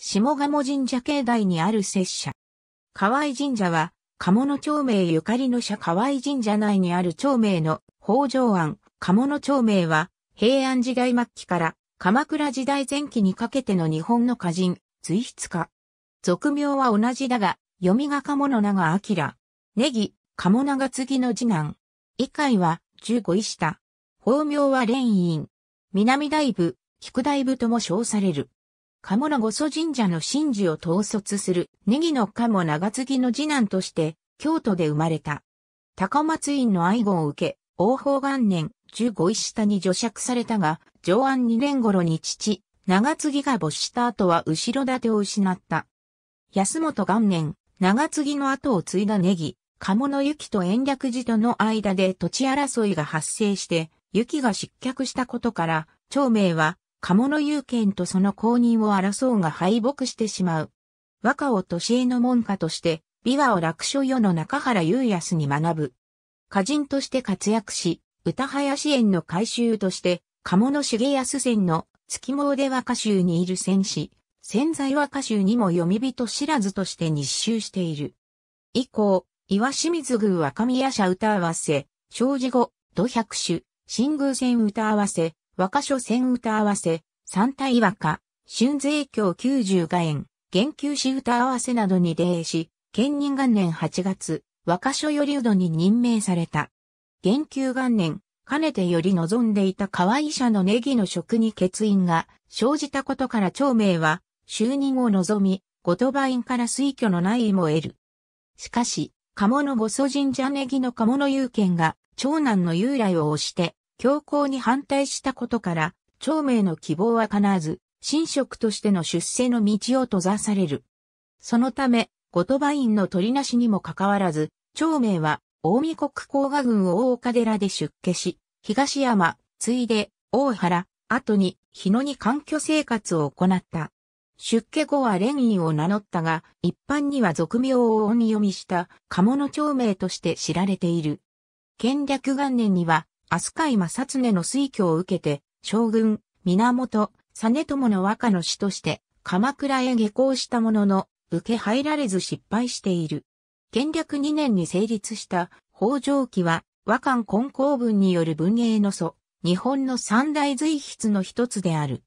下鴨神社境内にある拙者。河合神社は、鴨の町名ゆかりの社河合神社内にある町名の北条庵、鴨の町名は、平安時代末期から鎌倉時代前期にかけての日本の歌人、随筆家。俗名は同じだが、読みが鴨の長明。ネギ、鴨長次の次男。以下は、十五位下。法名は蓮院。南大部、菊大部とも称される。鴨名御祖神社の神事を統率するネギの鴨長継ぎの次男として、京都で生まれた。高松院の愛護を受け、王法元年、十五位下に除爵されたが、上安二年頃に父、長継ぎが没した後は後ろ盾を失った。安本元年、長継ぎの後を継いだネギ、鴨の雪と延暦寺との間で土地争いが発生して、雪が失脚したことから、長明は鴨の有権とその公認を争うが敗北してしまう。和歌を年恵の門下として、琵琶を楽所世の中原雄康に学ぶ。歌人として活躍し、歌林園の改修として、鴨の重康戦の月詣和歌集にいる戦士、潜在和歌集にも読み人知らずとして日集している。以降、岩清水宮若宮社歌合わせ、障子後、土百首、新宮戦歌合わせ、和歌書戦歌合わせ、三体和歌、春税京九十画園、言及詩歌合わせなどに礼し、兼任元年8月、和歌書よりうどに任命された。言及元年、かねてより望んでいた河合社のネギの職に欠員が生じたことから長明は、就任を望み、後鳥羽院から推挙の内意も得る。しかし、鴨の御祖神社ネギの鴨の有権が、長男の由来を推して、強行に反対したことから、長明の希望は叶わず、神職としての出世の道を閉ざされる。そのため、後鳥羽院の取りなしにもかかわらず、長明は、大見国甲賀軍を大岡寺で出家し、東山、ついで、大原、後に、日野に環境生活を行った。出家後は連院を名乗ったが、一般には俗名を音読みした、鴨の長明として知られている。権略元年には、飛鳥サツネの推挙を受けて、将軍、源、実モの和歌の死として、鎌倉へ下校したものの、受け入られず失敗している。建略2年に成立した北条記は、和漢根公文による文芸の祖、日本の三大随筆の一つである。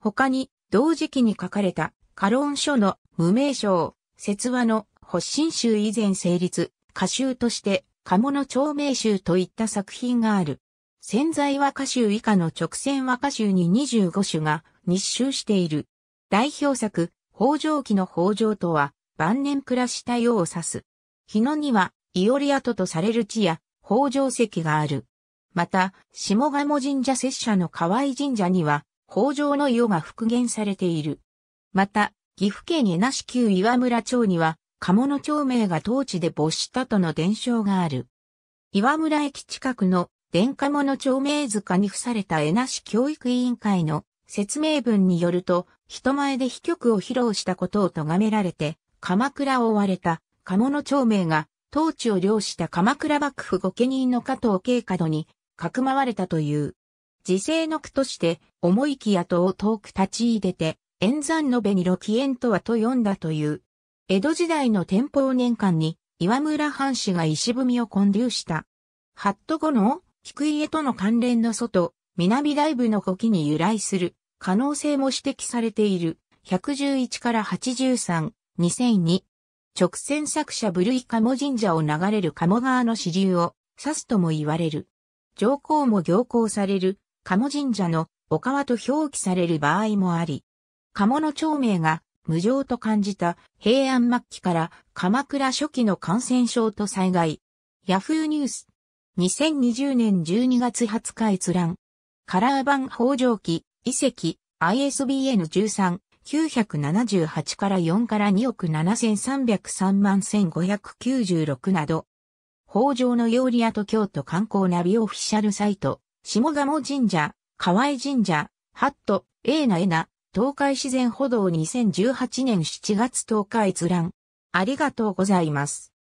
他に、同時期に書かれた、カロン書の無名称、説話の発信集以前成立、歌集として、鴨の長命集といった作品がある。潜在和歌集以下の直線和歌集に25種が日集している。代表作、北条記の北条とは、晩年暮らした世を指す。日野には、伊織跡とされる地や、北条石がある。また、下鴨神社拙者の河合神社には、北条の世が復元されている。また、岐阜県江那市旧岩村町には、鴨の町名が当地で没したとの伝承がある。岩村駅近くの電化物町名塚に付された江那市教育委員会の説明文によると、人前で秘曲を披露したことを咎められて、鎌倉を追われた鴨の町名が、当地を領した鎌倉幕府御家人の加藤慶門に、かくまわれたという。時世の句として、思いきやとを遠く立ち入れて、演山のべに露起縁とはと読んだという江戸時代の天保年間に岩村藩士が石踏みを建立した。ハットの菊家との関連の外、南大部の古希に由来する可能性も指摘されている111から83、2002。直線作者ブルイ鴨神社を流れる鴨川の支流を指すとも言われる。上皇も行行される鴨神社のお川と表記される場合もあり、鴨の町名が無常と感じた平安末期から鎌倉初期の感染症と災害。ヤフーニュース。2020年12月20日閲覧。カラー版北条記、遺跡、ISBN 13。978から4から2億7303万1596など、北条の料理屋と京都観光ナビオフィシャルサイト、下鴨神社、河合神社、ハット、エーナエナ、東海自然歩道2018年7月10日閲覧。ありがとうございます。